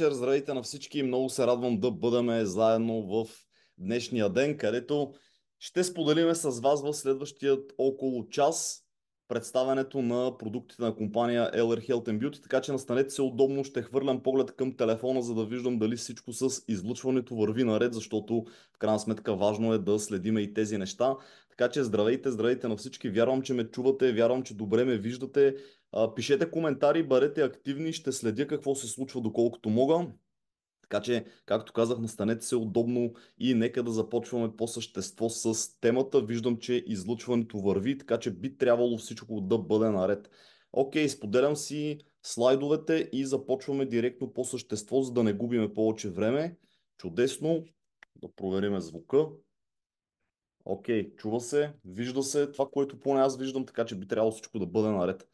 вечер. Здравейте на всички. Много се радвам да бъдем заедно в днешния ден, където ще споделиме с вас в следващият около час представянето на продуктите на компания LR Health and Beauty, така че настанете се удобно, ще хвърлям поглед към телефона, за да виждам дали всичко с излъчването върви наред, защото в крайна сметка важно е да следиме и тези неща. Така че здравейте, здравейте на всички, вярвам, че ме чувате, вярвам, че добре ме виждате, а, пишете коментари, бъдете активни, ще следя какво се случва доколкото мога. Така че, както казах, настанете се удобно и нека да започваме по същество с темата. Виждам, че излъчването върви, така че би трябвало всичко да бъде наред. Окей, споделям си слайдовете и започваме директно по същество, за да не губиме повече време. Чудесно. Да провериме звука. Окей, чува се, вижда се това, което поне аз виждам, така че би трябвало всичко да бъде наред.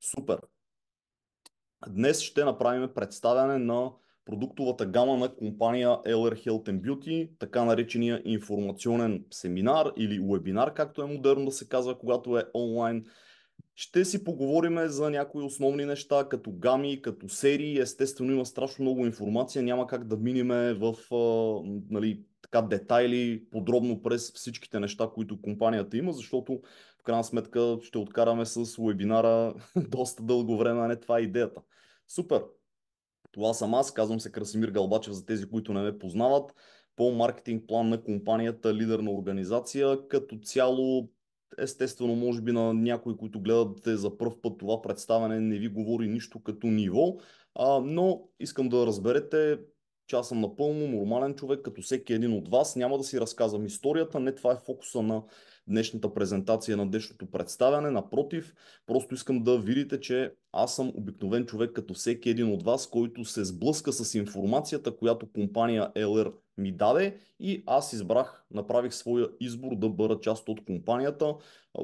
Супер! Днес ще направим представяне на продуктовата гама на компания LR Health and Beauty, така наречения информационен семинар или вебинар, както е модерно да се казва, когато е онлайн. Ще си поговорим за някои основни неща, като гами, като серии. Естествено има страшно много информация, няма как да миниме в нали, така детайли, подробно през всичките неща, които компанията има, защото крайна сметка ще откараме с вебинара доста дълго време, а не това е идеята. Супер! Това съм аз, казвам се Красимир Галбачев за тези, които не ме познават, по маркетинг план на компанията, лидер на организация. Като цяло, естествено, може би на някои, които гледате за първ път това представяне, не ви говори нищо като ниво, а, но искам да разберете че аз съм напълно нормален човек, като всеки един от вас. Няма да си разказвам историята, не това е фокуса на днешната презентация, на днешното представяне. Напротив, просто искам да видите, че аз съм обикновен човек, като всеки един от вас, който се сблъска с информацията, която компания LR ми даде и аз избрах, направих своя избор да бъда част от компанията,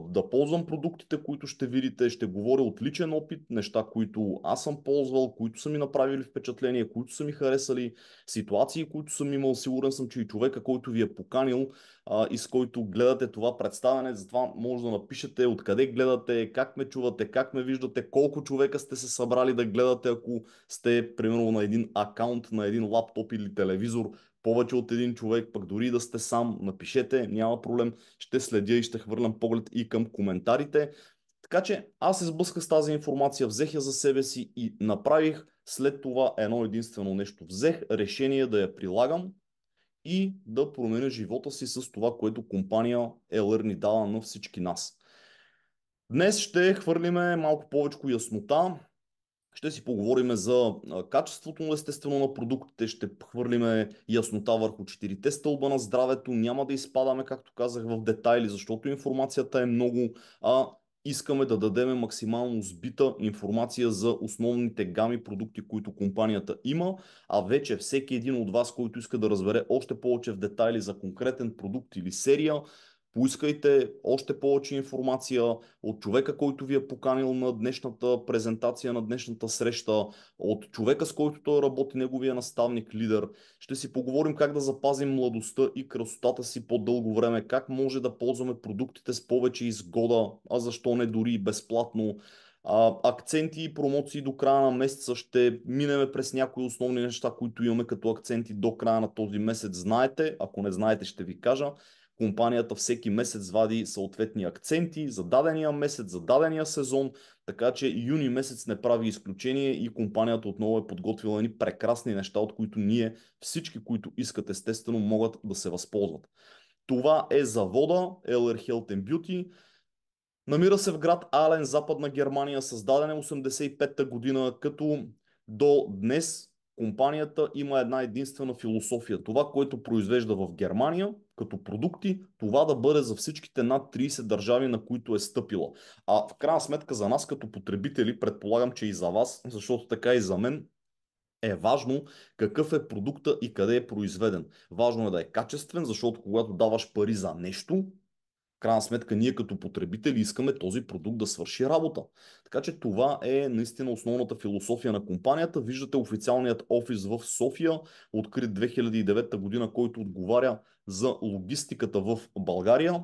да ползвам продуктите, които ще видите, ще говоря от личен опит, неща, които аз съм ползвал, които са ми направили впечатление, които са ми харесали, ситуации, които съм имал. Сигурен съм, че и човека, който ви е поканил а, и с който гледате това представяне, затова може да напишете откъде гледате, как ме чувате, как ме виждате, колко човека сте се събрали да гледате, ако сте, примерно, на един акаунт, на един лаптоп или телевизор, повече от един човек, пък дори да сте сам, напишете, няма проблем, ще следя и ще хвърлям поглед и към коментарите. Така че аз се сблъсках с тази информация, взех я за себе си и направих след това едно единствено нещо. Взех решение да я прилагам и да променя живота си с това, което компания LR ни дава на всички нас. Днес ще хвърлиме малко повече яснота ще си поговорим за качеството, естествено, на продуктите, ще хвърлиме яснота върху четирите стълба на здравето, няма да изпадаме, както казах, в детайли, защото информацията е много, а искаме да дадем максимално сбита информация за основните гами продукти, които компанията има, а вече всеки един от вас, който иска да разбере още повече в детайли за конкретен продукт или серия, Поискайте още повече информация от човека, който ви е поканил на днешната презентация, на днешната среща, от човека, с който той работи, неговия наставник, лидер. Ще си поговорим как да запазим младостта и красотата си по-дълго време, как може да ползваме продуктите с повече изгода, а защо не дори безплатно. А, акценти и промоции до края на месеца ще минеме през някои основни неща, които имаме като акценти до края на този месец. Знаете, ако не знаете, ще ви кажа компанията всеки месец вади съответни акценти за дадения месец, за дадения сезон, така че юни месец не прави изключение и компанията отново е подготвила ни прекрасни неща, от които ние всички, които искат естествено, могат да се възползват. Това е завода LR Health and Beauty. Намира се в град Ален, западна Германия, създаден е 85-та година, като до днес компанията има една единствена философия. Това, което произвежда в Германия, като продукти, това да бъде за всичките над 30 държави, на които е стъпила. А в крайна сметка за нас като потребители, предполагам, че и за вас, защото така и за мен, е важно какъв е продукта и къде е произведен. Важно е да е качествен, защото когато даваш пари за нещо, крайна сметка ние като потребители искаме този продукт да свърши работа. Така че това е наистина основната философия на компанията. Виждате официалният офис в София, открит 2009 година, който отговаря за логистиката в България.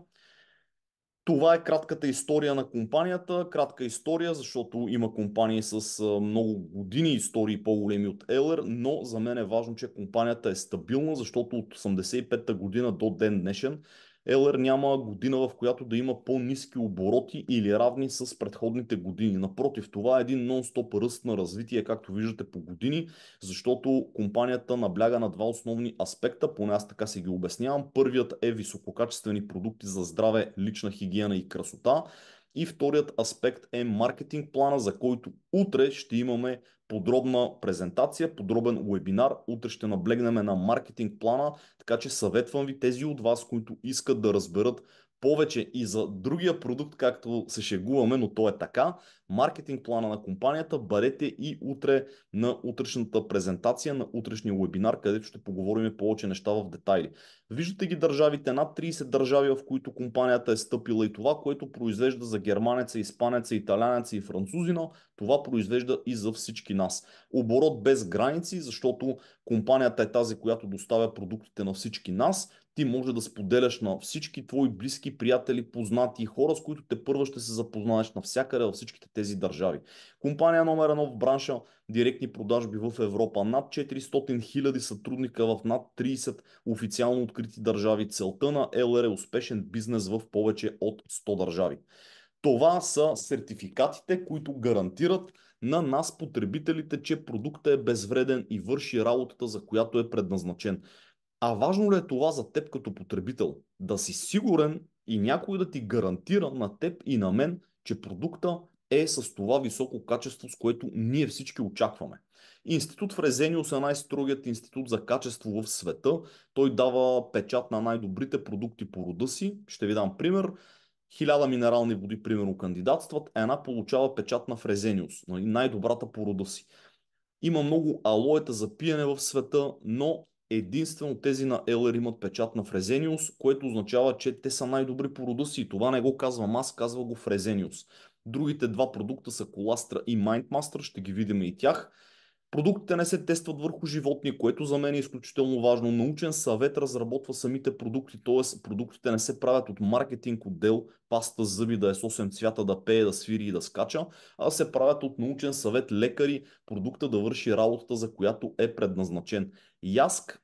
Това е кратката история на компанията. Кратка история, защото има компании с много години истории по-големи от Елер, но за мен е важно, че компанията е стабилна, защото от 85-та година до ден днешен Елер няма година, в която да има по-низки обороти или равни с предходните години. Напротив, това е един нон-стоп ръст на развитие, както виждате по години, защото компанията набляга на два основни аспекта, поне аз така си ги обяснявам. Първият е висококачествени продукти за здраве, лична хигиена и красота. И вторият аспект е маркетинг плана, за който утре ще имаме подробна презентация, подробен вебинар. Утре ще наблегнем на маркетинг плана, така че съветвам ви тези от вас, които искат да разберат повече и за другия продукт, както се шегуваме, но то е така. Маркетинг плана на компанията барете и утре на утрешната презентация, на утрешния вебинар, където ще поговорим повече неща в детайли. Виждате ги държавите, над 30 държави, в които компанията е стъпила и това, което произвежда за германеца, испанеца, италянеца и французина, това произвежда и за всички нас. Оборот без граници, защото компанията е тази, която доставя продуктите на всички нас ти може да споделяш на всички твои близки, приятели, познати и хора, с които те първо ще се запознаеш навсякъде във всичките тези държави. Компания номер едно в бранша директни продажби в Европа. Над 400 000 сътрудника в над 30 официално открити държави. Целта на LR е успешен бизнес в повече от 100 държави. Това са сертификатите, които гарантират на нас потребителите, че продукта е безвреден и върши работата, за която е предназначен. А важно ли е това за теб като потребител? Да си сигурен и някой да ти гарантира на теб и на мен, че продукта е с това високо качество, с което ние всички очакваме. Институт Фрезениус е най-строгият институт за качество в света. Той дава печат на най-добрите продукти по рода си. Ще ви дам пример. Хиляда минерални води, примерно, кандидатстват. Една получава печат на Фрезениус, най-добрата по рода си. Има много алоета за пиене в света, но единствено тези на Елер имат печат на Фрезениус, което означава, че те са най-добри по рода си. И това не го казвам аз, казва го Фрезениус. Другите два продукта са Коластра и Mindmaster, ще ги видим и тях. Продуктите не се тестват върху животни, което за мен е изключително важно. Научен съвет разработва самите продукти, т.е. продуктите не се правят от маркетинг отдел, паста с зъби да е с 8 цвята, да пее, да свири и да скача, а се правят от научен съвет лекари, продукта да върши работата, за която е предназначен. Яск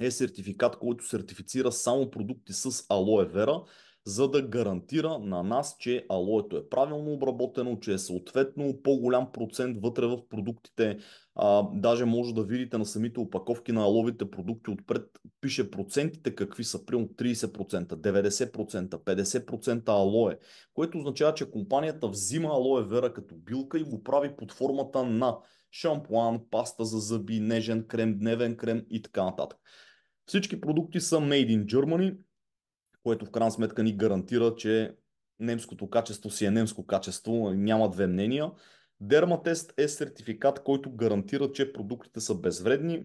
е сертификат, който сертифицира само продукти с алоевера. вера за да гарантира на нас, че алоето е правилно обработено, че е съответно по-голям процент вътре в продуктите. А, даже може да видите на самите опаковки на аловите продукти отпред пише процентите какви са, примерно 30%, 90%, 50% алое, което означава, че компанията взима алое вера като билка и го прави под формата на шампуан, паста за зъби, нежен крем, дневен крем и така нататък. Всички продукти са made in Germany, което в крайна сметка ни гарантира, че немското качество си е немско качество, няма две мнения. Дерматест е сертификат, който гарантира, че продуктите са безвредни,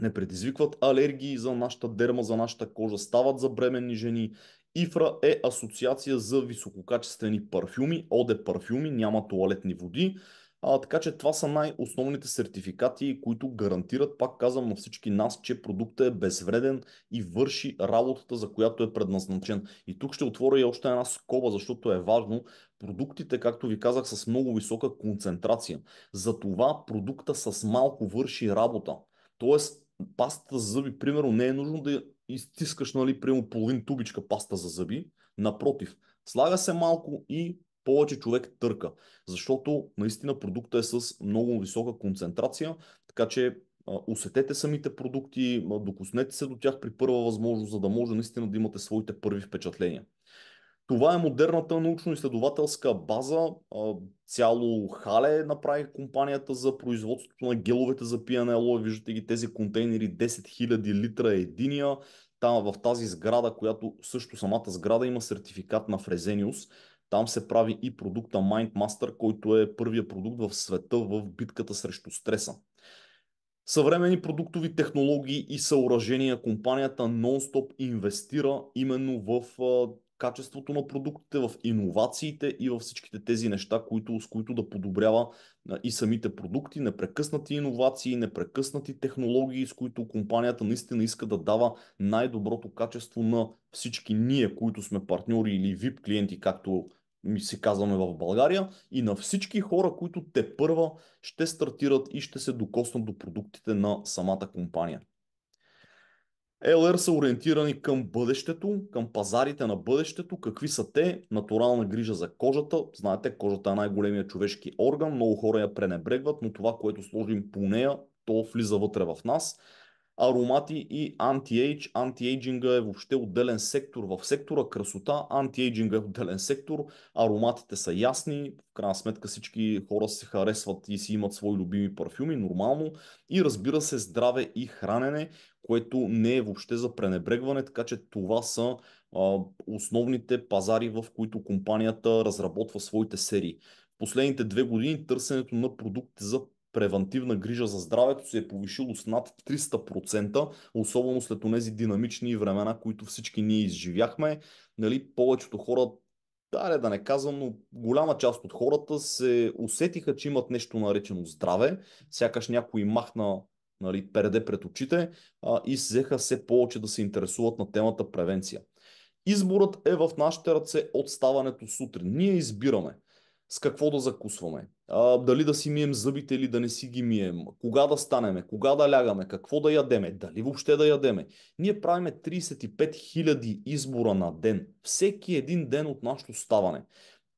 не предизвикват алергии за нашата дерма, за нашата кожа, стават за бременни жени. ИФРА е асоциация за висококачествени парфюми, оде парфюми, няма туалетни води. А, така че това са най-основните сертификати, които гарантират, пак казвам на всички нас, че продукта е безвреден и върши работата, за която е предназначен. И тук ще отворя и още една скоба, защото е важно продуктите, както ви казах, с много висока концентрация. Затова продукта с малко върши работа. Тоест, пастата за зъби, примерно, не е нужно да изтискаш, нали, примерно, половин тубичка паста за зъби. Напротив, слага се малко и повече човек търка, защото наистина продукта е с много висока концентрация, така че усетете самите продукти, Докуснете се до тях при първа възможност, за да може наистина да имате своите първи впечатления. Това е модерната научно-изследователска база. Цяло хале направи компанията за производството на геловете за пиене алоэ. Виждате ги тези контейнери, 10 000 литра е единия. Там в тази сграда, която също самата сграда има сертификат на Фрезениус. Там се прави и продукта MindMaster, който е първия продукт в света в битката срещу стреса. Съвремени продуктови технологии и съоръжения компанията нон-стоп инвестира именно в качеството на продуктите, в иновациите и във всичките тези неща, които, с които да подобрява и самите продукти, непрекъснати иновации, непрекъснати технологии, с които компанията наистина иска да дава най-доброто качество на всички ние, които сме партньори или VIP клиенти, както ми се казваме в България и на всички хора, които те първа ще стартират и ще се докоснат до продуктите на самата компания. LR са ориентирани към бъдещето, към пазарите на бъдещето. Какви са те? Натурална грижа за кожата. Знаете, кожата е най-големия човешки орган. Много хора я пренебрегват, но това, което сложим по нея, то влиза вътре в нас аромати и Анти анти Антиейджинга е въобще отделен сектор. В сектора красота Анти-ейджинга е отделен сектор. Ароматите са ясни. В крайна сметка всички хора се харесват и си имат свои любими парфюми, нормално. И разбира се здраве и хранене, което не е въобще за пренебрегване, така че това са а, основните пазари, в които компанията разработва своите серии. Последните две години търсенето на продукти за превентивна грижа за здравето се е повишило с над 300%, особено след тези динамични времена, които всички ние изживяхме. Нали, повечето хора да, да не казвам, но голяма част от хората се усетиха, че имат нещо наречено здраве, сякаш някой махна нали, переде пред очите а, и взеха все повече да се интересуват на темата превенция. Изборът е в нашите ръце от ставането сутрин. Ние избираме с какво да закусваме, а, дали да си мием зъбите или да не си ги мием, кога да станеме, кога да лягаме, какво да ядеме, дали въобще да ядеме. Ние правиме 35 000 избора на ден, всеки един ден от нашето ставане.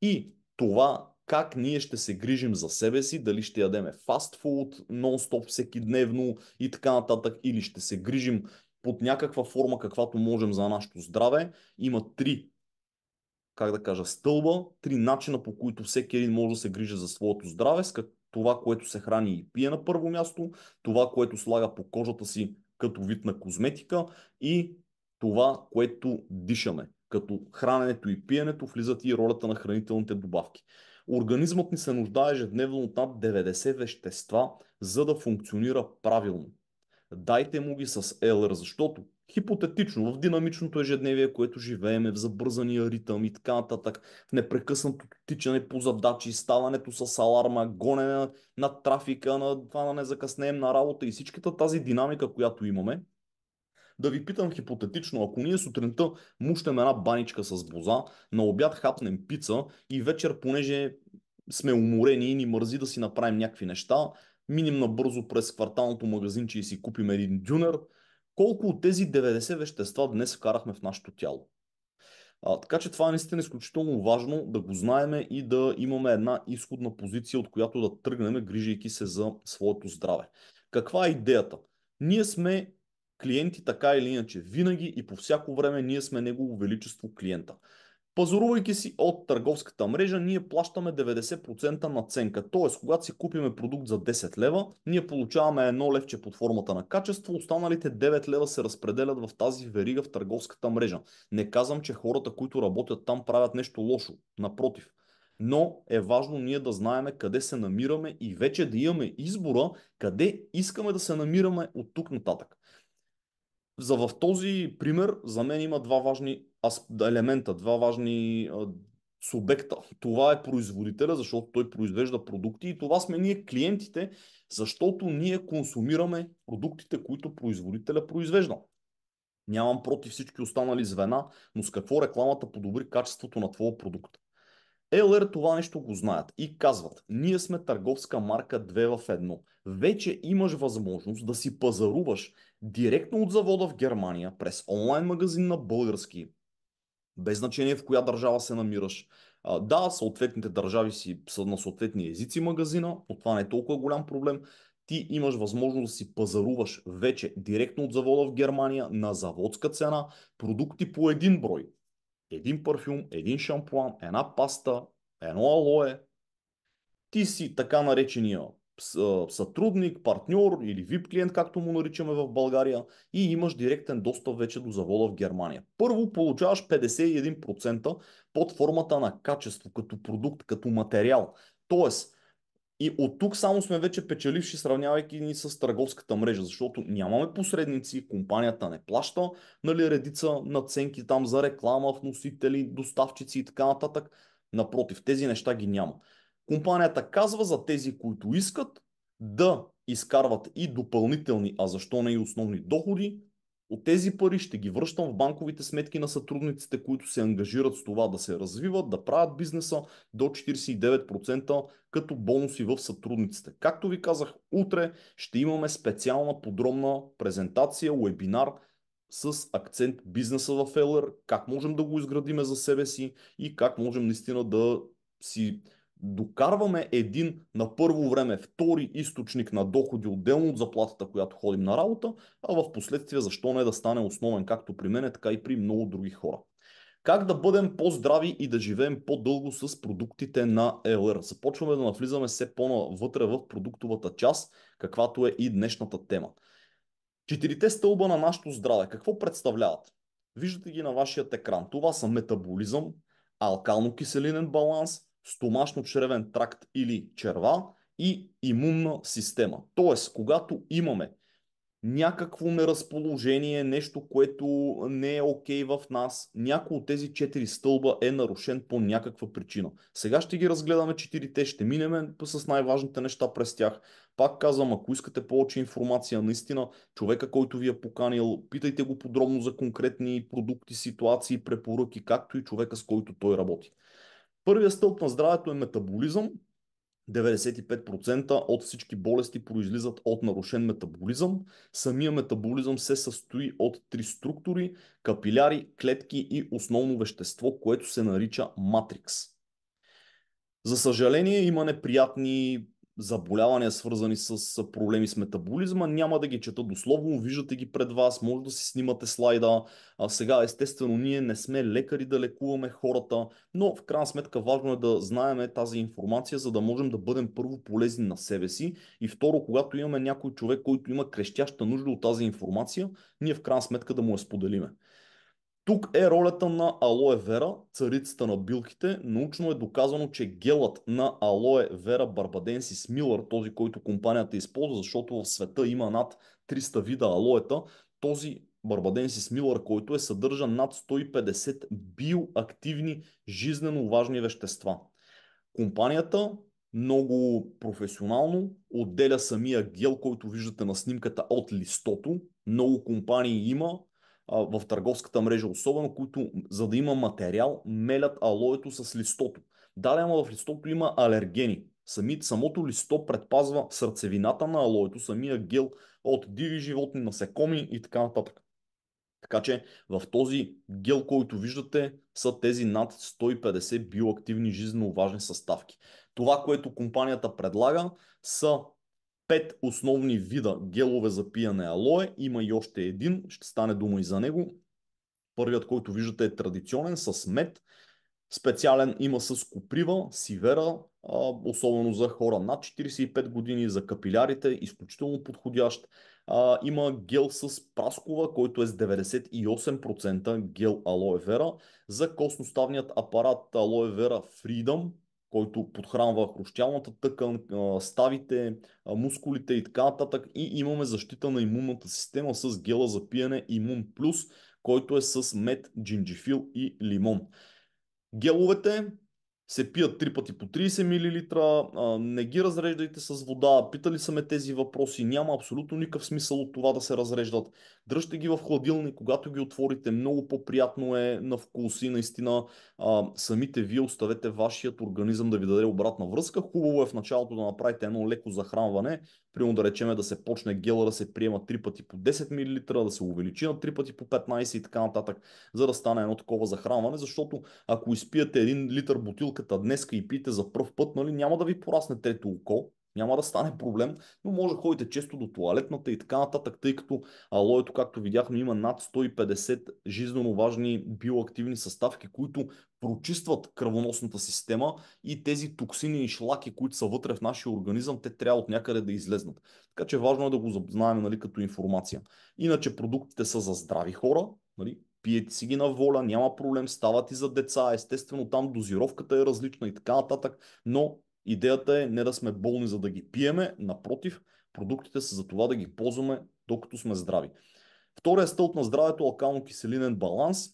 И това как ние ще се грижим за себе си, дали ще ядеме фастфуд, нон-стоп всеки дневно и така нататък, или ще се грижим под някаква форма, каквато можем за нашето здраве. Има три как да кажа, стълба, три начина по които всеки един може да се грижи за своето здраве, с това, което се храни и пие на първо място, това, което слага по кожата си като вид на козметика и това, което дишаме. Като храненето и пиенето влизат и ролята на хранителните добавки. Организмът ни се нуждае ежедневно от над 90 вещества, за да функционира правилно дайте му ги с Елър, защото хипотетично в динамичното ежедневие, което живееме, в забързания ритъм и така нататък, в непрекъснато тичане по задачи, ставането с аларма, гонене на, на трафика, на това да не закъснеем на работа и всичката тази динамика, която имаме, да ви питам хипотетично, ако ние сутринта мущем една баничка с боза, на обяд хапнем пица и вечер, понеже сме уморени и ни мързи да си направим някакви неща, минем набързо през кварталното магазинче и си купим един дюнер. Колко от тези 90 вещества днес вкарахме в нашето тяло? А, така че това е наистина изключително важно да го знаеме и да имаме една изходна позиция, от която да тръгнем, грижайки се за своето здраве. Каква е идеята? Ние сме клиенти така или иначе. Винаги и по всяко време ние сме Негово Величество клиента. Пазарувайки си от търговската мрежа, ние плащаме 90% наценка. Т.е. когато си купиме продукт за 10 лева, ние получаваме едно левче под формата на качество, останалите 9 лева се разпределят в тази верига в търговската мрежа. Не казвам, че хората, които работят там, правят нещо лошо. Напротив. Но е важно ние да знаеме къде се намираме и вече да имаме избора къде искаме да се намираме от тук нататък. За в този пример за мен има два важни аз, елемента, два важни субекта. Това е производителя, защото той произвежда продукти и това сме ние клиентите, защото ние консумираме продуктите, които производителя произвежда. Нямам против всички останали звена, но с какво рекламата подобри качеството на твоя продукт? LR това нещо го знаят и казват, ние сме търговска марка 2 в 1. Вече имаш възможност да си пазаруваш директно от завода в Германия през онлайн магазин на български, без значение в коя държава се намираш. да, съответните държави си са на съответни езици магазина, но това не е толкова голям проблем. Ти имаш възможност да си пазаруваш вече директно от завода в Германия на заводска цена продукти по един брой. Един парфюм, един шампуан, една паста, едно алое. Ти си така наречения сътрудник, партньор или VIP клиент, както му наричаме в България, и имаш директен достъп вече до завода в Германия. Първо получаваш 51% под формата на качество, като продукт, като материал. Тоест, и от тук само сме вече печеливши, сравнявайки ни с търговската мрежа, защото нямаме посредници, компанията не плаща нали, редица наценки там за реклама, вносители, доставчици и така нататък. Напротив, тези неща ги няма. Компанията казва за тези, които искат да изкарват и допълнителни, а защо не и основни доходи, от тези пари ще ги връщам в банковите сметки на сътрудниците, които се ангажират с това да се развиват, да правят бизнеса до 49% като бонуси в сътрудниците. Както ви казах, утре ще имаме специална подробна презентация, вебинар с акцент бизнеса в Елер, как можем да го изградиме за себе си и как можем наистина да си докарваме един на първо време втори източник на доходи отделно от заплатата, която ходим на работа, а в последствие защо не да стане основен както при мен, така и при много други хора. Как да бъдем по-здрави и да живеем по-дълго с продуктите на LR? Започваме да навлизаме все по-навътре в продуктовата част, каквато е и днешната тема. Четирите стълба на нашето здраве, какво представляват? Виждате ги на вашият екран. Това са метаболизъм, алкално-киселинен баланс, стомашно-чревен тракт или черва и имунна система. Тоест, когато имаме някакво неразположение, нещо, което не е окей okay в нас, някой от тези четири стълба е нарушен по някаква причина. Сега ще ги разгледаме четирите, ще минем с най-важните неща през тях. Пак казвам, ако искате повече информация, наистина, човека, който ви е поканил, питайте го подробно за конкретни продукти, ситуации, препоръки, както и човека, с който той работи. Първият стълб на здравето е метаболизъм. 95% от всички болести произлизат от нарушен метаболизъм. Самия метаболизъм се състои от три структури капиляри, клетки и основно вещество, което се нарича матрикс. За съжаление, има неприятни заболявания, свързани с проблеми с метаболизма. Няма да ги чета дословно, виждате ги пред вас, може да си снимате слайда. А сега, естествено, ние не сме лекари да лекуваме хората, но в крайна сметка важно е да знаем тази информация, за да можем да бъдем първо полезни на себе си и второ, когато имаме някой човек, който има крещяща нужда от тази информация, ние в крайна сметка да му я споделиме. Тук е ролята на алое вера, царицата на билките. Научно е доказано, че гелът на алое вера барбаденсис милър, този, който компанията използва, защото в света има над 300 вида алоета, този барбаденсис милър, който е съдържа над 150 биоактивни жизнено важни вещества. Компанията много професионално отделя самия гел, който виждате на снимката от листото. Много компании има, в търговската мрежа, особено които, за да има материал, мелят алоето с листото. Далее, ама в листото има алергени. Сами, самото листо предпазва сърцевината на алоето, самия гел от диви животни, насекоми и така нататък. Така че в този гел, който виждате, са тези над 150 биоактивни жизненно важни съставки. Това, което компанията предлага, са пет основни вида гелове за пиене алое. Има и още един, ще стане дума и за него. Първият, който виждате е традиционен с мед. Специален има с коприва, сивера, особено за хора над 45 години, за капилярите, изключително подходящ. Има гел с праскова, който е с 98% гел алоевера. За костноставният апарат алоевера Freedom който подхранва хрущялната тъкан, ставите, мускулите и така нататък. И имаме защита на имунната система с гела за пиене Имун Плюс, който е с мед, джинджифил и лимон. Геловете се пият 3 пъти по 30 мл, не ги разреждайте с вода, питали са ме тези въпроси, няма абсолютно никакъв смисъл от това да се разреждат. Дръжте ги в хладилник, когато ги отворите, много по-приятно е на вкус и наистина а, самите вие оставете вашият организъм да ви даде обратна връзка. Хубаво е в началото да направите едно леко захранване, примерно да речеме да се почне гела да се приема 3 пъти по 10 мл, да се увеличи на 3 пъти по 15 и така нататък, за да стане едно такова захранване, защото ако изпиете един литър бутилката днеска и пиете за първ път, нали, няма да ви порасне трето око, няма да стане проблем, но може да ходите често до туалетната и така нататък, тъй като алоето, както видяхме, има над 150 жизненно важни биоактивни съставки, които прочистват кръвоносната система и тези токсини и шлаки, които са вътре в нашия организъм, те трябва от някъде да излезнат. Така че важно е да го запознаем нали, като информация. Иначе продуктите са за здрави хора, нали, пиете си ги на воля, няма проблем, стават и за деца, естествено там дозировката е различна и така нататък, но Идеята е не да сме болни, за да ги пиеме, напротив, продуктите са за това да ги ползваме, докато сме здрави. Втория стълб на здравето е алкално-киселинен баланс.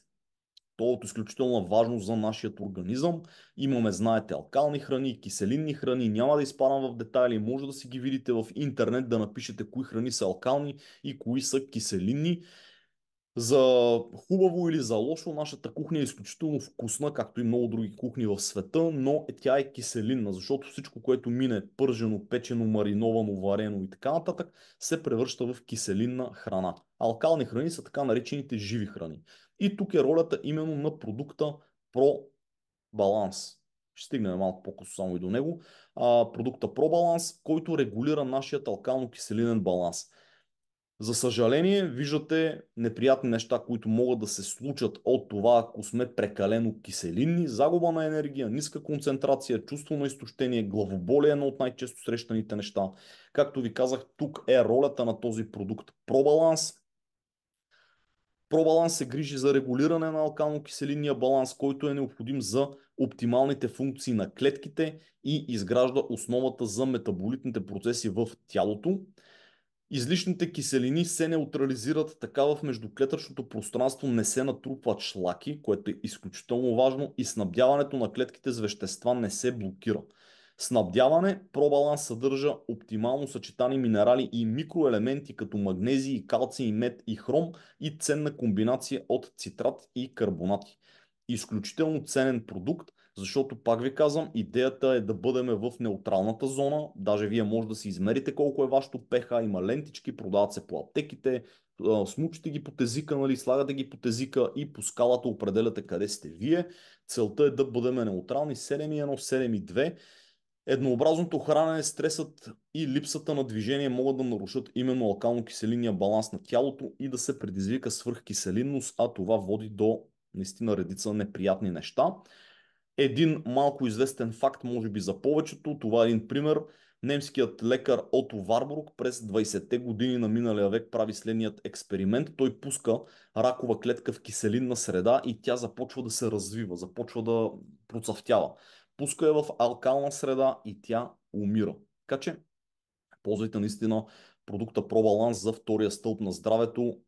То е от изключителна важност за нашия организъм. Имаме, знаете, алкални храни, киселинни храни. Няма да изпадам в детайли. Може да си ги видите в интернет, да напишете кои храни са алкални и кои са киселинни. За хубаво или за лошо, нашата кухня е изключително вкусна, както и много други кухни в света, но е тя е киселинна, защото всичко, което мине пържено, печено, мариновано, варено и така нататък, се превръща в киселинна храна. Алкални храни са така наречените живи храни. И тук е ролята именно на продукта про баланс. Ще стигнем малко по-късно само и до него. А, продукта баланс който регулира нашия алкално-киселинен баланс. За съжаление, виждате неприятни неща, които могат да се случат от това, ако сме прекалено киселинни, загуба на енергия, ниска концентрация, чувство на изтощение, главоболие е едно от най-често срещаните неща. Както ви казах, тук е ролята на този продукт пробаланс. Пробаланс се грижи за регулиране на алкано-киселинния баланс, който е необходим за оптималните функции на клетките и изгражда основата за метаболитните процеси в тялото. Излишните киселини се неутрализират, така в междуклетъчното пространство не се натрупват шлаки, което е изключително важно и снабдяването на клетките с вещества не се блокира. Снабдяване пробаланс съдържа оптимално съчетани минерали и микроелементи като магнези, калций, мед и хром и ценна комбинация от цитрат и карбонати. Изключително ценен продукт, защото, пак ви казвам, идеята е да бъдем в неутралната зона. Даже вие може да си измерите колко е вашето пеха, има лентички, продават се по аптеките, смучите ги по тезика, нали, слагате ги по тезика и по скалата определяте къде сте вие. Целта е да бъдем неутрални 7.1, 7.2. Еднообразното хранене, стресът и липсата на движение могат да нарушат именно алкално-киселинния баланс на тялото и да се предизвика свръхкиселинност, а това води до наистина редица неприятни неща един малко известен факт, може би за повечето, това е един пример. Немският лекар Ото Варбрук през 20-те години на миналия век прави следният експеримент. Той пуска ракова клетка в киселинна среда и тя започва да се развива, започва да процъфтява. Пуска я в алкална среда и тя умира. Така че, ползвайте наистина продукта ProBalans за втория стълб на здравето,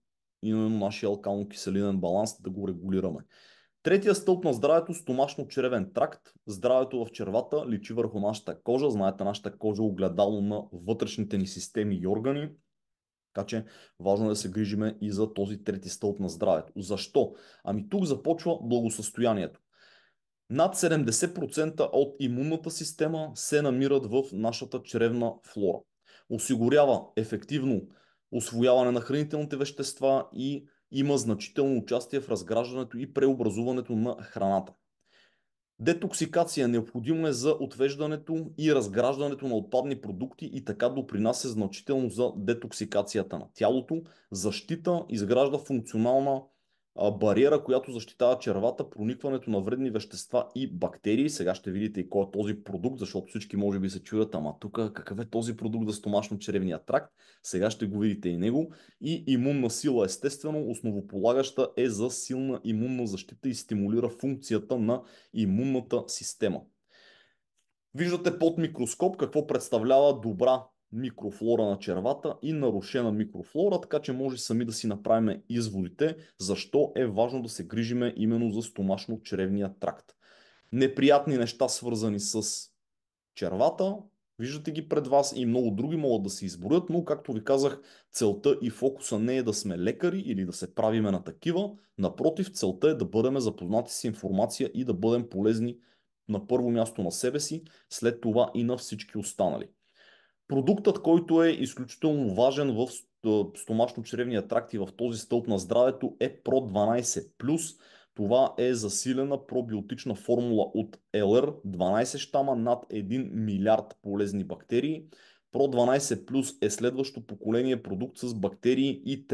именно нашия алкално-киселинен баланс да го регулираме. Третия стълб на здравето – стомашно-черевен тракт. Здравето в червата личи върху нашата кожа. Знаете, нашата кожа е огледало на вътрешните ни системи и органи. Така че важно е да се грижиме и за този трети стълб на здравето. Защо? Ами тук започва благосъстоянието. Над 70% от имунната система се намират в нашата чревна флора. Осигурява ефективно освояване на хранителните вещества и има значително участие в разграждането и преобразуването на храната. Детоксикация необходима е за отвеждането и разграждането на отпадни продукти и така допринася значително за детоксикацията на тялото. Защита изгражда функционална бариера, която защитава червата, проникването на вредни вещества и бактерии. Сега ще видите и кой е този продукт, защото всички може би се чуят, ама тук какъв е този продукт за стомашно-черевния тракт. Сега ще го видите и него. И имунна сила, естествено, основополагаща е за силна имунна защита и стимулира функцията на имунната система. Виждате под микроскоп какво представлява добра микрофлора на червата и нарушена микрофлора, така че може сами да си направим изводите защо е важно да се грижиме именно за стомашно-чревния тракт. Неприятни неща свързани с червата, виждате ги пред вас и много други могат да се изборят, но както ви казах, целта и фокуса не е да сме лекари или да се правиме на такива, напротив, целта е да бъдем запознати с информация и да бъдем полезни на първо място на себе си, след това и на всички останали. Продуктът, който е изключително важен в стомашно-чревния тракт и в този стълб на здравето е Pro12+. Това е засилена пробиотична формула от LR, 12 щама над 1 милиард полезни бактерии. Pro12 е следващо поколение продукт с бактерии и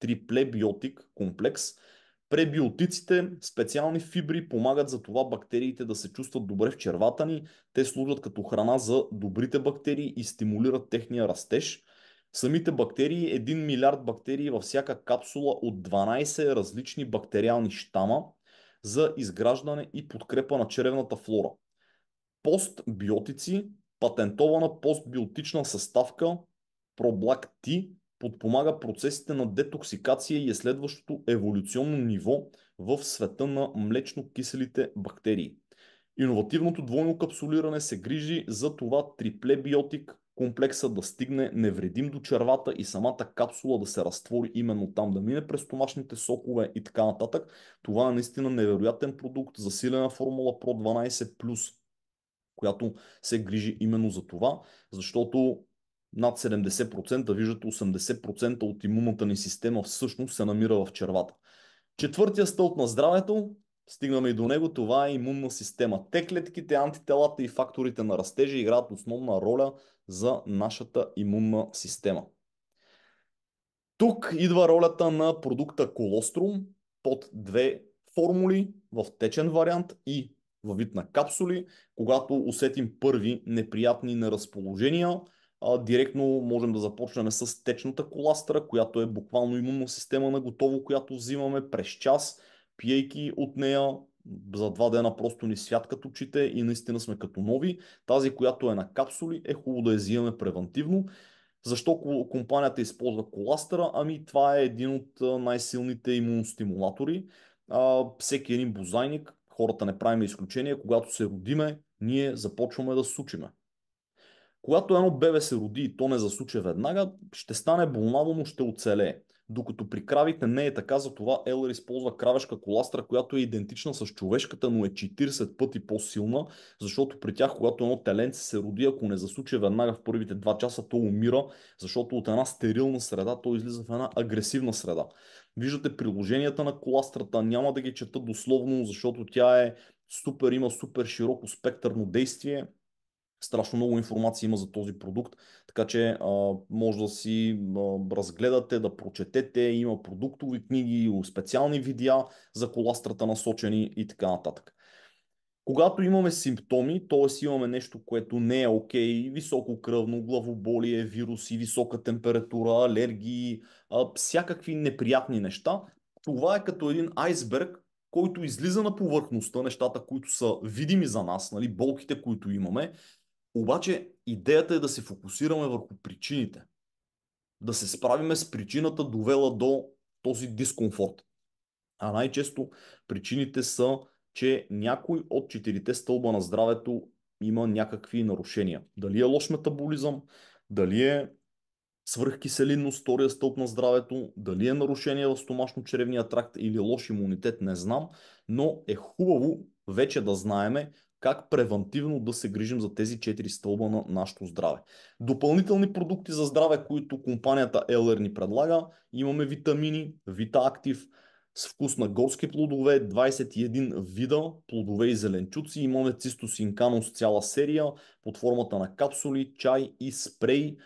триплебиотик комплекс – Пребиотиците, специални фибри, помагат за това бактериите да се чувстват добре в червата ни. Те служат като храна за добрите бактерии и стимулират техния растеж. Самите бактерии, 1 милиард бактерии във всяка капсула от 12 различни бактериални щама за изграждане и подкрепа на черевната флора. Постбиотици, патентована постбиотична съставка Проблакти, подпомага процесите на детоксикация и е следващото еволюционно ниво в света на млечно-киселите бактерии. Иновативното двойно капсулиране се грижи за това триплебиотик, комплекса да стигне невредим до червата и самата капсула да се разтвори именно там, да мине през томашните сокове и така нататък. Това е наистина невероятен продукт, засилена формула Pro 12+, която се грижи именно за това, защото над 70% виждат 80% от имунната ни система всъщност се намира в червата. Четвъртия стълб на здравето, стигнаме и до него, това е имунна система. Те клетките, антителата и факторите на растежа играят основна роля за нашата имунна система. Тук идва ролята на продукта колострум под две формули в течен вариант и във вид на капсули, когато усетим първи неприятни неразположения – а, директно можем да започнем с течната коластра, която е буквално имунна система на готово, която взимаме през час, пиейки от нея за два дена просто ни свят като очите и наистина сме като нови. Тази, която е на капсули, е хубаво да я взимаме превентивно. Защо компанията използва коластера? Ами това е един от най-силните имуностимулатори. А, всеки един бозайник, хората не правим изключение, когато се родиме, ние започваме да сучиме. Когато едно бебе се роди и то не засуче веднага, ще стане болнаво, но ще оцелее. Докато при кравите не е така, затова Елър използва кравешка коластра, която е идентична с човешката, но е 40 пъти по-силна, защото при тях, когато едно теленце се роди, ако не засуче веднага в първите 2 часа, то умира, защото от една стерилна среда то излиза в една агресивна среда. Виждате приложенията на коластрата, няма да ги чета дословно, защото тя е супер, има супер широко спектърно действие страшно много информация има за този продукт, така че а, може да си а, разгледате, да прочетете, има продуктови книги, специални видеа за коластрата насочени и така нататък. Когато имаме симптоми, т.е. имаме нещо, което не е окей, okay, високо кръвно, главоболие, вируси, висока температура, алергии, а, всякакви неприятни неща, това е като един айсберг, който излиза на повърхността, нещата, които са видими за нас, нали, болките, които имаме, обаче идеята е да се фокусираме върху причините. Да се справиме с причината довела до този дискомфорт. А най-често причините са, че някой от четирите стълба на здравето има някакви нарушения. Дали е лош метаболизъм, дали е свръхкиселинност, втория стълб на здравето, дали е нарушение в стомашно черевния тракт или лош имунитет, не знам, но е хубаво вече да знаеме как превентивно да се грижим за тези 4 стълба на нашето здраве. Допълнителни продукти за здраве, които компанията LR ни предлага, имаме витамини, Вита Актив, с вкус на горски плодове, 21 вида плодове и зеленчуци. Имаме цистосинкано с цяла серия под формата на капсули, чай и спрей.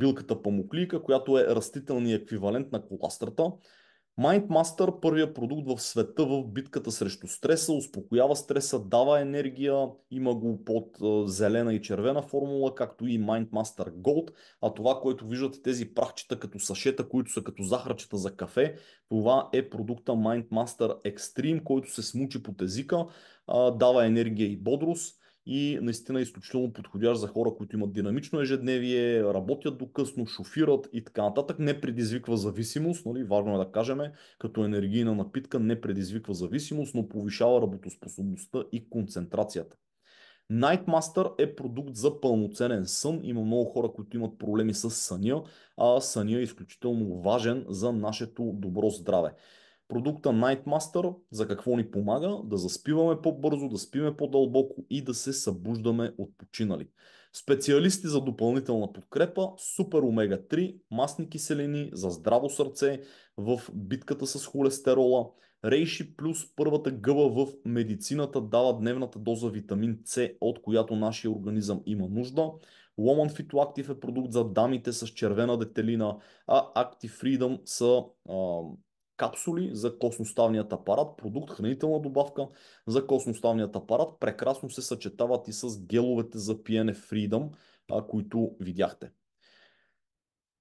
Билката памуклийка, която е растителният еквивалент на коластрата. MindMaster, е първия продукт в света в битката срещу стреса, успокоява стреса, дава енергия, има го под зелена и червена формула, както и MindMaster Gold, а това, което виждате тези прахчета като сашета, които са като захарчета за кафе, това е продукта MindMaster Extreme, който се смучи под езика, дава енергия и бодрост и наистина е изключително подходящ за хора, които имат динамично ежедневие, работят до късно, шофират и така нататък. Не предизвиква зависимост, нали? важно е да кажем, като енергийна напитка не предизвиква зависимост, но повишава работоспособността и концентрацията. Nightmaster е продукт за пълноценен сън. Има много хора, които имат проблеми с съня, а съня е изключително важен за нашето добро здраве. Продукта Nightmaster за какво ни помага? Да заспиваме по-бързо, да спиме по-дълбоко и да се събуждаме от починали. Специалисти за допълнителна подкрепа, супер омега 3, масни киселини за здраво сърце в битката с холестерола, Рейши плюс първата гъба в медицината дава дневната доза витамин С, от която нашия организъм има нужда. Ломан Фитоактив е продукт за дамите с червена детелина, а Active Freedom са а, капсули за костноставният апарат, продукт, хранителна добавка за костноставният апарат. Прекрасно се съчетават и с геловете за пиене Freedom, които видяхте.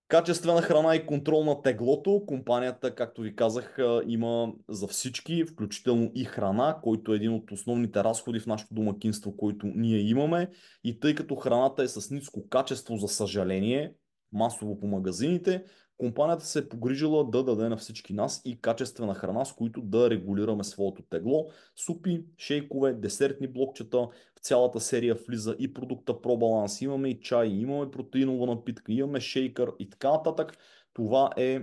Качествена храна и контрол на теглото. Компанията, както ви казах, има за всички, включително и храна, който е един от основните разходи в нашето домакинство, който ние имаме. И тъй като храната е с ниско качество, за съжаление, масово по магазините, Компанията се е погрижила да даде на всички нас и качествена храна, с които да регулираме своето тегло. Супи, шейкове, десертни блокчета, в цялата серия влиза и продукта ProBalance, имаме и чай, имаме протеинова напитка, имаме шейкър и така нататък. Това е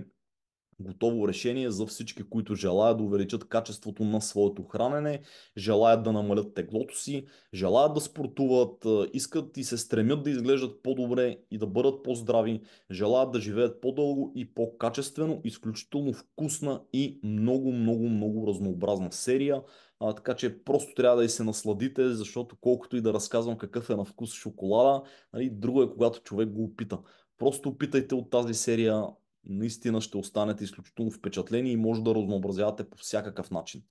готово решение за всички, които желаят да увеличат качеството на своето хранене, желаят да намалят теглото си, желаят да спортуват, искат и се стремят да изглеждат по-добре и да бъдат по-здрави, желаят да живеят по-дълго и по-качествено, изключително вкусна и много, много, много разнообразна серия. А, така че просто трябва да и се насладите, защото колкото и да разказвам какъв е на вкус шоколада, нали, друго е когато човек го опита. Просто опитайте от тази серия наистина ще останете изключително впечатлени и може да разнообразявате по всякакъв начин.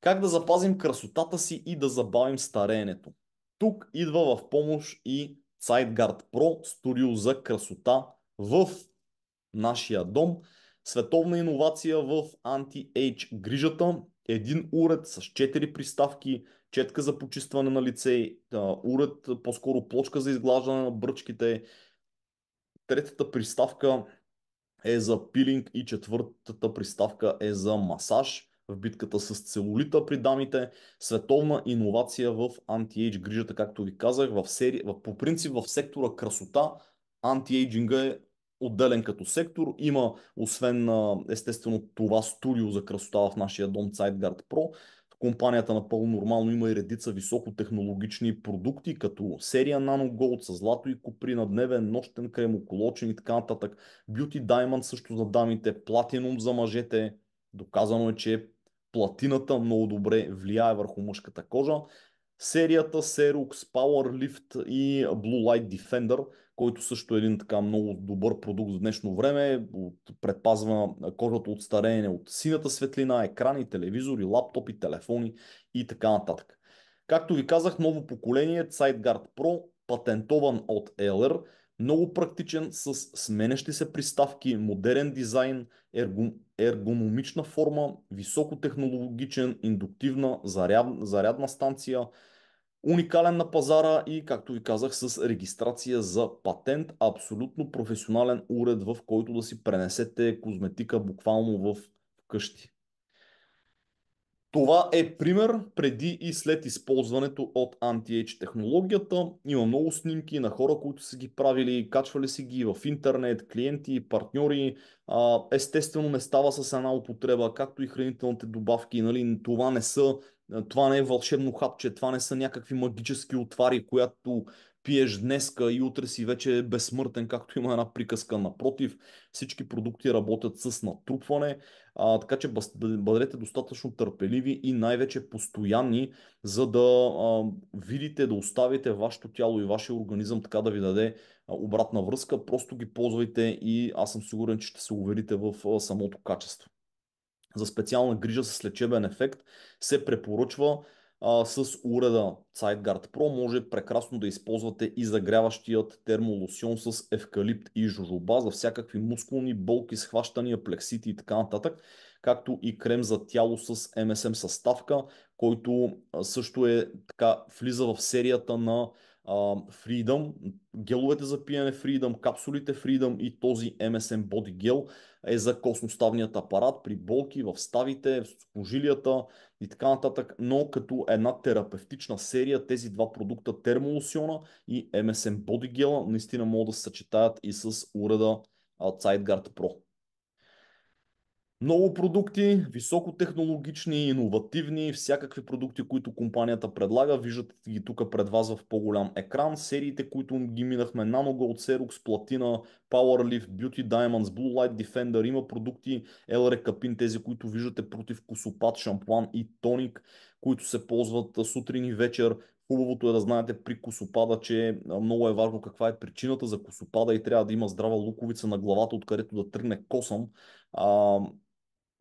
Как да запазим красотата си и да забавим стареенето? Тук идва в помощ и SiteGuard Pro, студио за красота в нашия дом. Световна иновация в анти-ейдж грижата. Един уред с 4 приставки, четка за почистване на лице, уред, по-скоро плочка за изглаждане на бръчките, третата приставка е за пилинг и четвъртата приставка е за масаж в битката с целулита при дамите, световна иновация в анти-ейдж грижата, както ви казах, в сери... по принцип в сектора красота анти-ейджинга е отделен като сектор. Има, освен естествено това студио за красота в нашия дом Sideguard Pro, компанията напълно нормално има и редица високотехнологични продукти, като серия Nano Gold с злато и куприна, дневен, нощен крем, околочен и така нататък. Beauty Diamond също за дамите, платинум за мъжете. Доказано е, че платината много добре влияе върху мъжката кожа. Серията Serux Power Lift и Blue Light Defender – който също е един така много добър продукт в днешно време. От Предпазва кожата от стареене от синята светлина, екрани, телевизори, лаптопи, телефони и така нататък. Както ви казах, ново поколение SideGuard Pro, патентован от Eller, много практичен с сменещи се приставки, модерен дизайн, ергономична форма, високотехнологичен, индуктивна заряд, зарядна станция, уникален на пазара и, както ви казах, с регистрация за патент, абсолютно професионален уред, в който да си пренесете козметика буквално в къщи. Това е пример преди и след използването от anti h технологията. Има много снимки на хора, които са ги правили, качвали си ги в интернет, клиенти, партньори. Естествено не става с една употреба, както и хранителните добавки. Нали? Това не са това не е вълшебно хапче, това не са някакви магически отвари, която пиеш днеска и утре си вече е безсмъртен, както има една приказка. Напротив, всички продукти работят с натрупване, а, така че бъдете достатъчно търпеливи и най-вече постоянни, за да а, видите, да оставите вашето тяло и вашия организъм така да ви даде обратна връзка. Просто ги ползвайте и аз съм сигурен, че ще се уверите в а, самото качество за специална грижа с лечебен ефект се препоръчва а, с уреда SiteGuard Pro може прекрасно да използвате и загряващият термолосион с евкалипт и жожоба за всякакви мускулни болки, схващания, плексити и така нататък, както и крем за тяло с MSM съставка, който също е така влиза в серията на а, Freedom, геловете за пиене Freedom, капсулите Freedom и този MSM Body Gel е за костноставният апарат при болки в ставите, в служилията и така нататък, но като една терапевтична серия тези два продукта термолосиона и MSM Body Gel наистина могат да се съчетаят и с уреда Zeitguard Pro. Много продукти, високотехнологични, иновативни, всякакви продукти, които компанията предлага, виждате ги тук пред вас в по-голям екран. Сериите, които ги минахме, Gold, Xerox, Platina, PowerLift, Beauty Diamonds, Blue Light Defender, има продукти LR Capin, тези, които виждате против косопат, шампуан и тоник, които се ползват сутрин и вечер. Хубавото е да знаете при косопада, че много е важно каква е причината за косопада и трябва да има здрава луковица на главата, откъдето да тръгне косъм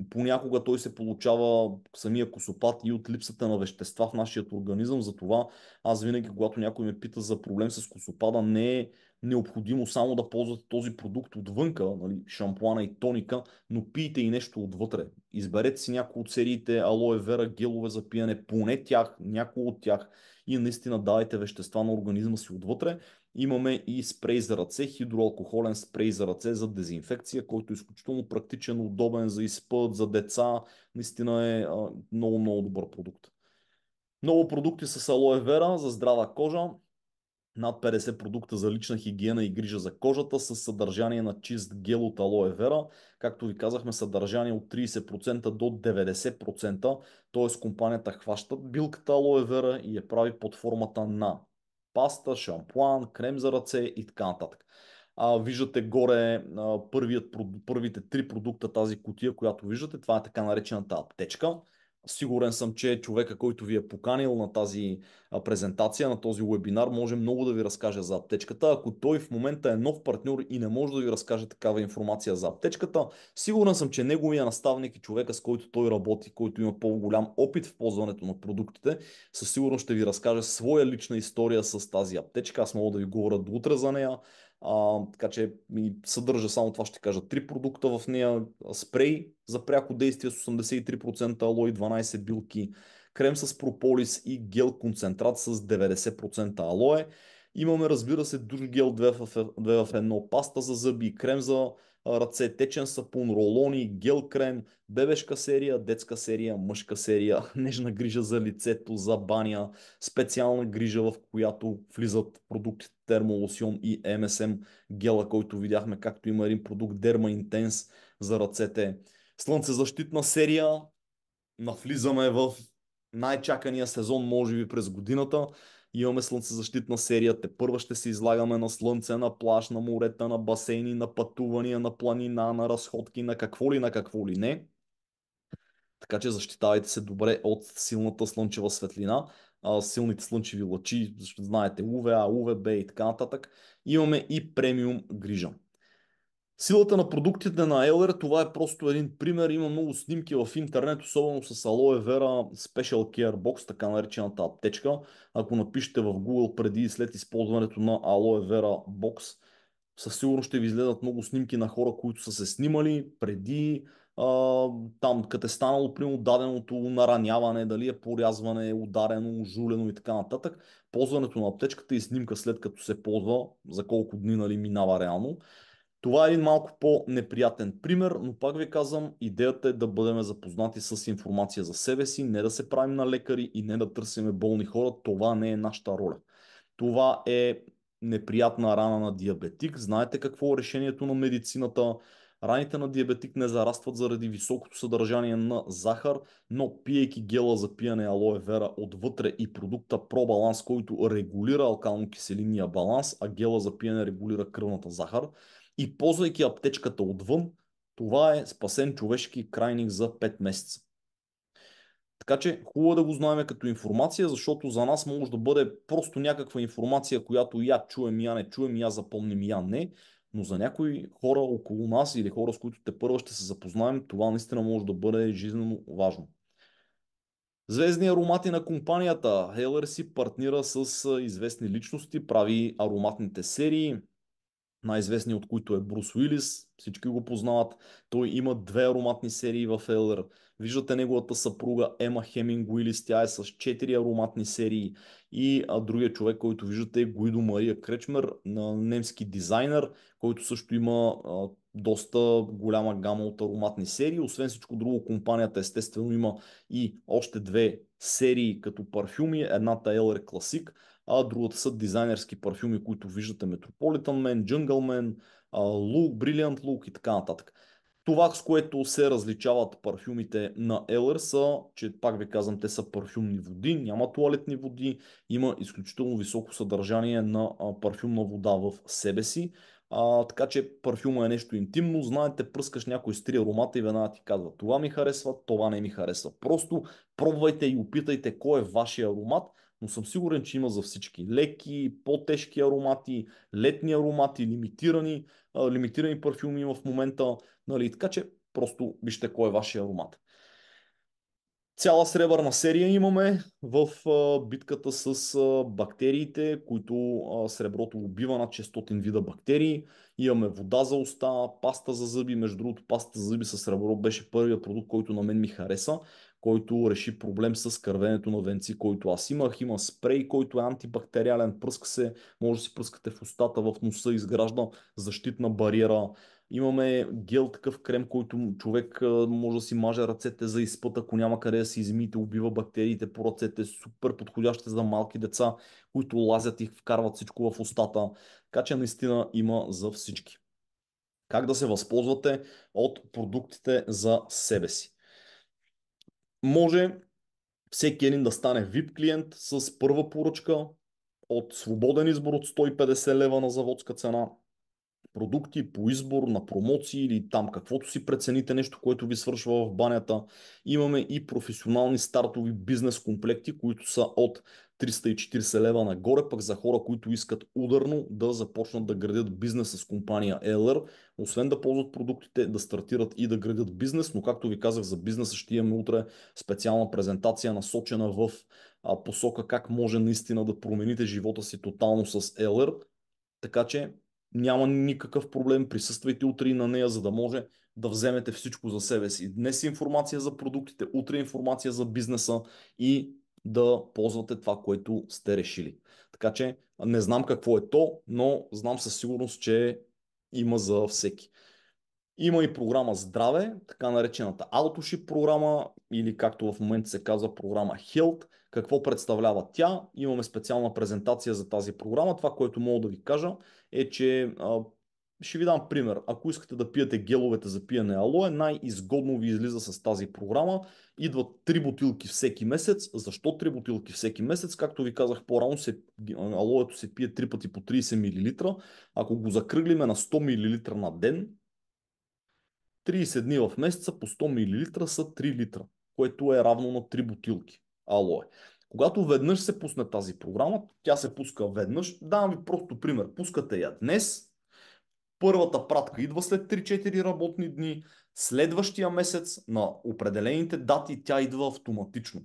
понякога той се получава самия косопат и от липсата на вещества в нашия организъм. Затова аз винаги, когато някой ме пита за проблем с косопада, не е необходимо само да ползвате този продукт отвънка, нали, шампуана и тоника, но пийте и нещо отвътре. Изберете си някои от сериите алоe вера, гелове за пиене, поне тях, някои от тях и наистина давайте вещества на организма си отвътре Имаме и спрей за ръце, хидроалкохолен спрей за ръце за дезинфекция, който е изключително практичен, удобен за изпът, за деца. Наистина е много, много добър продукт. Много продукти с алоэ вера за здрава кожа. Над 50 продукта за лична хигиена и грижа за кожата с съдържание на чист гел от алоэ вера. Както ви казахме, съдържание от 30% до 90%. Т.е. компанията хваща билката алоэ вера и я прави под формата на паста, шампуан, крем за ръце и така нататък. А, виждате горе а, първият, първите три продукта тази котия, която виждате. Това е така наречената аптечка. Сигурен съм, че човека, който ви е поканил на тази презентация, на този вебинар, може много да ви разкаже за аптечката. Ако той в момента е нов партньор и не може да ви разкаже такава информация за аптечката, сигурен съм, че неговия наставник и човека, с който той работи, който има по-голям опит в ползването на продуктите, със сигурност ще ви разкаже своя лична история с тази аптечка. Аз мога да ви говоря до утре за нея. А, така че ми съдържа само това ще кажа. Три продукта в нея. Спрей за пряко действие с 83% алои, 12 билки. Крем с прополис и гел концентрат с 90% алое. Имаме разбира се друг гел 2 в 1, е, паста за зъби, крем за ръце, течен сапун, ролони, гел крем, бебешка серия, детска серия, мъжка серия, нежна грижа за лицето, за баня, специална грижа, в която влизат продукти термолосион и МСМ гела, който видяхме, както има един продукт Derma Intense за ръцете. Слънцезащитна серия, навлизаме в най-чакания сезон, може би през годината. Имаме слънцезащитна серия, те първа ще се излагаме на слънце, на плаж, на морета, на басейни, на пътувания, на планина, на разходки, на какво ли, на какво ли не. Така че защитавайте се добре от силната слънчева светлина, силните слънчеви лъчи, защото знаете UVA, UVB и така нататък. Имаме и премиум грижа. Силата на продуктите на Елер, това е просто един пример. Има много снимки в интернет, особено с Aloe Vera Special Care Box, така наречената аптечка. Ако напишете в Google преди и след използването на Aloe Vera Box, със сигурност ще ви излезат много снимки на хора, които са се снимали преди, а, там като е станало примерно даденото нараняване, дали е порязване, ударено, жулено и така нататък. Ползването на аптечката и снимка след като се ползва, за колко дни нали, минава реално. Това е един малко по-неприятен пример, но пак ви казвам, идеята е да бъдем запознати с информация за себе си, не да се правим на лекари и не да търсиме болни хора. Това не е нашата роля. Това е неприятна рана на диабетик. Знаете какво е решението на медицината. Раните на диабетик не зарастват заради високото съдържание на захар, но пиейки гела за пиене алоэ вера отвътре и продукта ProBalance, който регулира алкално-киселинния баланс, а гела за пиене регулира кръвната захар, и ползвайки аптечката отвън, това е спасен човешки крайник за 5 месеца. Така че хубаво е да го знаем като информация, защото за нас може да бъде просто някаква информация, която я чуем, я не чуем, я запомним, я не. Но за някои хора около нас или хора, с които те първо ще се запознаем, това наистина може да бъде жизненно важно. Звездни аромати на компанията. LRC партнира с известни личности, прави ароматните серии, най-известният от които е Брус Уилис, всички го познават. Той има две ароматни серии в Елър. Виждате неговата съпруга Ема Хеминг Уилис, тя е с четири ароматни серии. И а, другия човек, който виждате е Гуидо Мария Кречмер, немски дизайнер, който също има а, доста голяма гама от ароматни серии. Освен всичко друго, компанията естествено има и още две серии като парфюми. Едната е Елър Класик, а другата са дизайнерски парфюми, които виждате Metropolitan Man, Jungle Man, Look, Brilliant Look и така нататък. Това, с което се различават парфюмите на Елър са, че пак ви казвам, те са парфюмни води, няма туалетни води, има изключително високо съдържание на парфюмна вода в себе си. А, така че парфюма е нещо интимно, знаете, пръскаш някой с три аромата и веднага ти казва това ми харесва, това не ми харесва. Просто пробвайте и опитайте кой е вашия аромат но съм сигурен, че има за всички. Леки, по-тежки аромати, летни аромати, лимитирани, а, лимитирани парфюми има в момента. Нали? Така че просто вижте кой е вашия аромат. Цяла сребърна серия имаме в а, битката с а, бактериите, които а, среброто убива над 600 вида бактерии. Имаме вода за уста, паста за зъби. Между другото, паста за зъби с сребро беше първият продукт, който на мен ми хареса, който реши проблем с кървенето на венци, който аз имах. Има спрей, който е антибактериален, пръска се, може да си пръскате в устата, в носа, изгражда защитна бариера. Имаме гел, такъв крем, който човек може да си маже ръцете за изпът, ако няма къде да си измите, убива бактериите по ръцете, супер подходящи за малки деца, които лазят и вкарват всичко в устата. Така че наистина има за всички. Как да се възползвате от продуктите за себе си може всеки един да стане VIP клиент с първа поръчка от свободен избор от 150 лева на заводска цена – продукти по избор, на промоции или там каквото си прецените, нещо, което ви свършва в банята. Имаме и професионални стартови бизнес комплекти, които са от 340 лева нагоре, пък за хора, които искат ударно да започнат да градят бизнес с компания LR, освен да ползват продуктите, да стартират и да градят бизнес, но както ви казах за бизнеса ще имаме утре специална презентация насочена в посока как може наистина да промените живота си тотално с LR, така че няма никакъв проблем, присъствайте утре и на нея, за да може да вземете всичко за себе си. Днес е информация за продуктите, утре е информация за бизнеса и да ползвате това, което сте решили. Така че не знам какво е то, но знам със сигурност, че има за всеки. Има и програма Здраве, така наречената Autoship програма или както в момента се казва програма Health. Какво представлява тя? Имаме специална презентация за тази програма. Това, което мога да ви кажа е, че а, ще ви дам пример. Ако искате да пиете геловете за пиене алое, най-изгодно ви излиза с тази програма. Идват три бутилки всеки месец. Защо три бутилки всеки месец? Както ви казах по-рано, се, алоето се пие три пъти по 30 мл. Ако го закръглиме на 100 мл на ден, 30 дни в месеца по 100 мл са 3 литра, което е равно на 3 бутилки алое. Когато веднъж се пусне тази програма, тя се пуска веднъж. Давам ви просто пример. Пускате я днес, първата пратка идва след 3-4 работни дни, следващия месец на определените дати тя идва автоматично.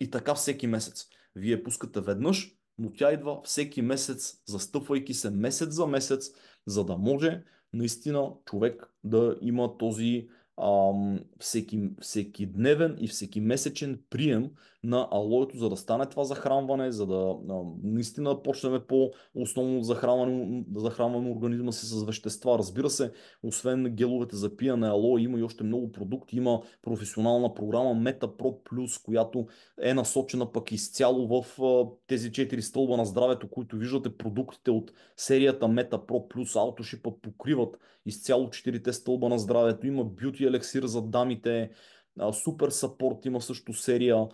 И така всеки месец. Вие пускате веднъж, но тя идва всеки месец, застъпвайки се месец за месец, за да може наистина човек да има този ам, всеки, всеки дневен и всеки месечен прием на алоето, за да стане това захранване, за да наистина почнем по-основно захранване да захранваме организма си с вещества. Разбира се, освен геловете за пиене ало, има и още много продукти. Има професионална програма MetaPro Plus, която е насочена пък изцяло в тези четири стълба на здравето, които виждате продуктите от серията MetaPro Plus Autoship покриват изцяло четирите стълба на здравето. Има бюти елексир за дамите, супер сапорт има също серия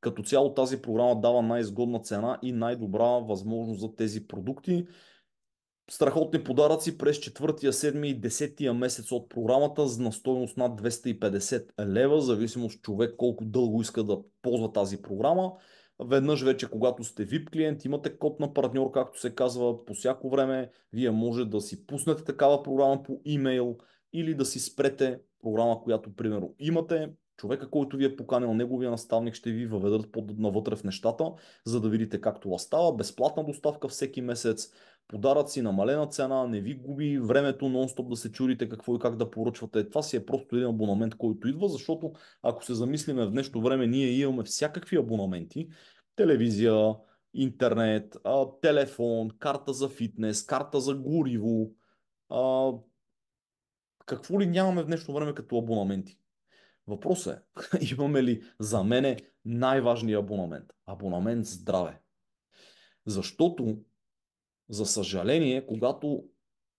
като цяло тази програма дава най-изгодна цена и най-добра възможност за тези продукти. Страхотни подаръци през 4, 7 и 10 месец от програмата на стоеност над 250 лева, зависимост човек колко дълго иска да ползва тази програма. Веднъж вече, когато сте VIP клиент, имате код на партньор, както се казва, по всяко време, вие може да си пуснете такава програма по имейл или да си спрете програма, която, примерно, имате, човека, който ви е поканил, неговия наставник ще ви въведат под, навътре в нещата, за да видите как това става. Безплатна доставка всеки месец, подаръци, намалена цена, не ви губи времето нон-стоп да се чудите какво и как да поръчвате. Това си е просто един абонамент, който идва, защото ако се замислиме в днешно време, ние имаме всякакви абонаменти, телевизия, интернет, телефон, карта за фитнес, карта за гориво, какво ли нямаме в днешно време като абонаменти? Въпросът е, имаме ли за мене най-важния абонамент? Абонамент здраве. Защото, за съжаление, когато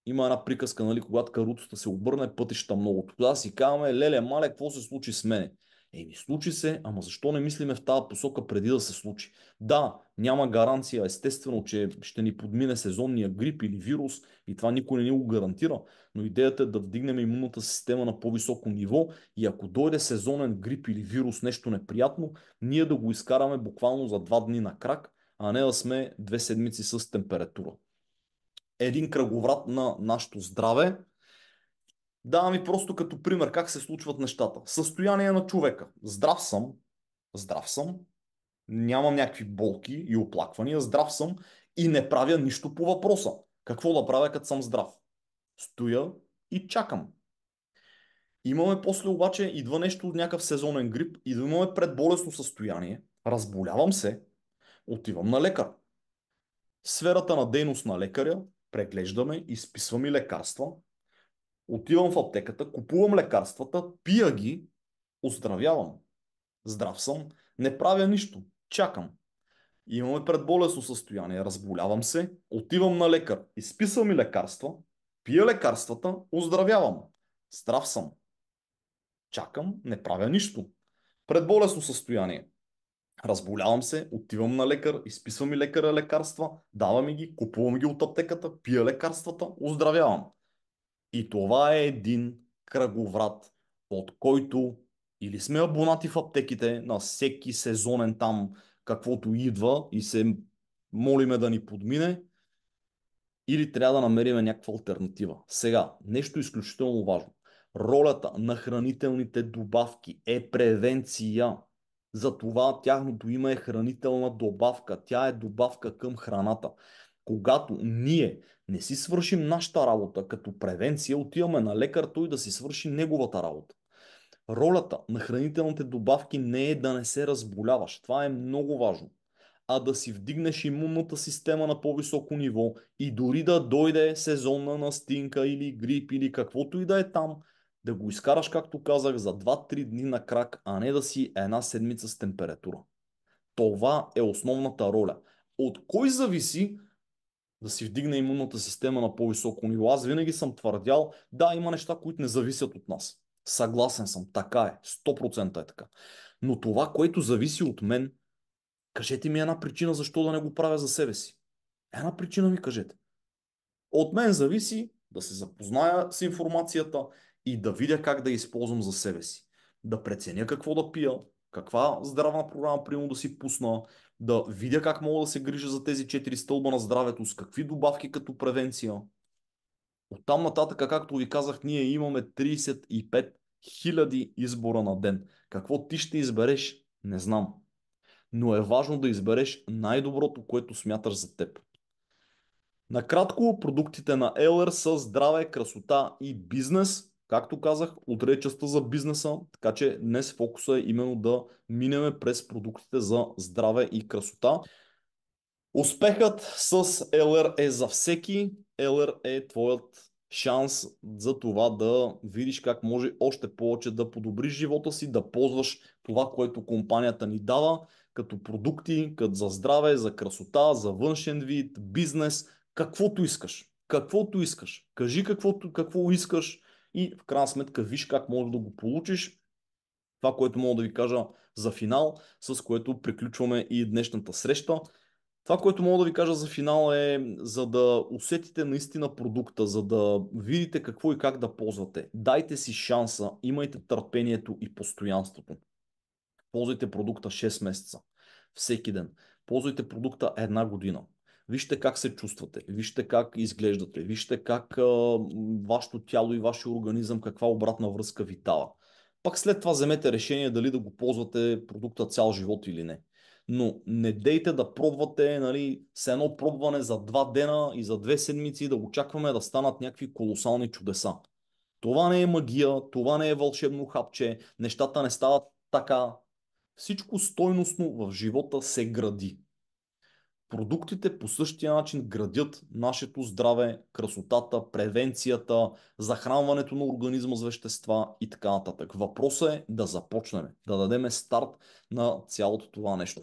има една приказка, нали, когато каруцата се обърне пътища много, тогава си казваме, леле, мале, какво се случи с мене? Еми, случи се, ама защо не мислиме в тази посока преди да се случи? Да, няма гаранция, естествено, че ще ни подмине сезонния грип или вирус и това никой не ни го гарантира, но идеята е да вдигнем имунната система на по-високо ниво и ако дойде сезонен грип или вирус, нещо неприятно, ние да го изкараме буквално за два дни на крак, а не да сме две седмици с температура. Един кръговрат на нашето здраве, Давам ви просто като пример как се случват нещата. Състояние на човека. Здрав съм, здрав съм, нямам някакви болки и оплаквания, здрав съм и не правя нищо по въпроса. Какво да правя като съм здрав? Стоя и чакам. Имаме после обаче, идва нещо от някакъв сезонен грип, идваме предболесно състояние, разболявам се, отивам на лекар. Сферата на дейност на лекаря, преглеждаме, изписваме лекарства, Отивам в аптеката, купувам лекарствата, пия ги, оздравявам. Здрав съм, не правя нищо, чакам. Имаме предболесно състояние, разболявам се, отивам на лекар, изписвам ми лекарства, пия лекарствата, оздравявам. Здрав съм. Чакам, не правя нищо. Предболесно състояние. Разболявам се, отивам на лекар, изписвам ми лекаря лекарства, давам ми ги, купувам ги от аптеката, пия лекарствата, оздравявам. И това е един кръговрат, от който или сме абонати в аптеките на всеки сезонен там, каквото идва и се молиме да ни подмине, или трябва да намерим някаква альтернатива. Сега, нещо изключително важно. Ролята на хранителните добавки е превенция. Затова тяхното име е хранителна добавка. Тя е добавка към храната когато ние не си свършим нашата работа като превенция, отиваме на лекар той да си свърши неговата работа. Ролята на хранителните добавки не е да не се разболяваш. Това е много важно. А да си вдигнеш имунната система на по-високо ниво и дори да дойде сезонна настинка или грип или каквото и да е там, да го изкараш, както казах, за 2-3 дни на крак, а не да си една седмица с температура. Това е основната роля. От кой зависи да си вдигне имунната система на по-високо ниво. Аз винаги съм твърдял, да, има неща, които не зависят от нас. Съгласен съм, така е, 100% е така. Но това, което зависи от мен, кажете ми една причина защо да не го правя за себе си. Една причина ми кажете. От мен зависи да се запозная с информацията и да видя как да използвам за себе си. Да преценя какво да пия, каква здравна програма, примерно да си пусна, да видя как мога да се грижа за тези 4 стълба на здравето, с какви добавки като превенция. От там нататък, както ви казах, ние имаме 35 000 избора на ден. Какво ти ще избереш, не знам. Но е важно да избереш най-доброто, което смяташ за теб. Накратко, продуктите на Елър са здраве, красота и бизнес. Както казах, утре е частта за бизнеса, така че днес фокуса е именно да минеме през продуктите за здраве и красота. Успехът с LR е за всеки. LR е твоят шанс за това да видиш как може още повече да подобриш живота си, да ползваш това, което компанията ни дава, като продукти, като за здраве, за красота, за външен вид, бизнес, каквото искаш. Каквото искаш. Кажи каквото, какво искаш и в крайна сметка виж как може да го получиш. Това, което мога да ви кажа за финал, с което приключваме и днешната среща. Това, което мога да ви кажа за финал е, за да усетите наистина продукта, за да видите какво и как да ползвате. Дайте си шанса, имайте търпението и постоянството. Ползвайте продукта 6 месеца, всеки ден. Ползвайте продукта една година. Вижте как се чувствате, вижте как изглеждате, вижте как а, вашето тяло и вашия организъм, каква обратна връзка ви дава. Пак след това вземете решение дали да го ползвате продукта цял живот или не. Но не дейте да пробвате нали, с едно пробване за два дена и за две седмици да очакваме да станат някакви колосални чудеса. Това не е магия, това не е вълшебно хапче, нещата не стават така. Всичко стойностно в живота се гради. Продуктите по същия начин градят нашето здраве, красотата, превенцията, захранването на организма с вещества и така нататък. Въпросът е да започнем, да дадем старт на цялото това нещо.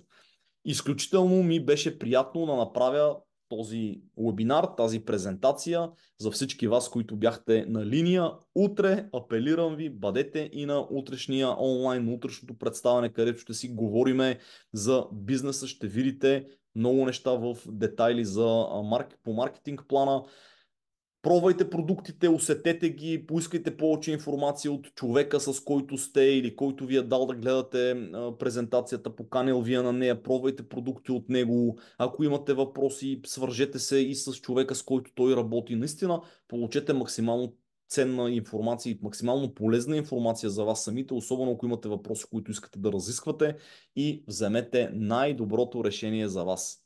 Изключително ми беше приятно да направя този вебинар, тази презентация за всички вас, които бяхте на линия. Утре апелирам ви, бъдете и на утрешния онлайн, на утрешното представяне, където ще си говориме за бизнеса, ще видите много неща в детайли за марк... по маркетинг плана. Пробвайте продуктите, усетете ги, поискайте повече информация от човека, с който сте или който ви е дал да гледате презентацията, поканил вие на нея, пробвайте продукти от него. Ако имате въпроси, свържете се и с човека, с който той работи. Наистина, получете максимално ценна информация и максимално полезна информация за вас самите, особено ако имате въпроси, които искате да разисквате и вземете най-доброто решение за вас.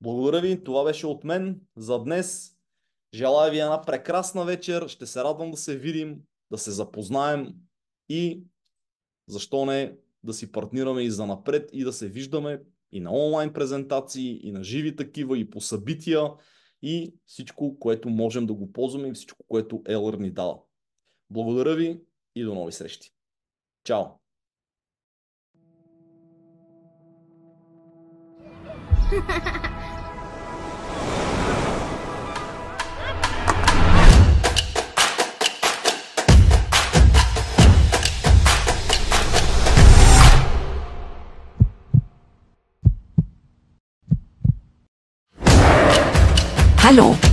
Благодаря ви, това беше от мен за днес. Желая ви една прекрасна вечер, ще се радвам да се видим, да се запознаем и защо не да си партнираме и за напред и да се виждаме и на онлайн презентации, и на живи такива, и по събития и всичко, което можем да го ползваме и всичко, което елър ни дава. Благодаря ви и до нови срещи. Чао! Ha ha ha! Hello.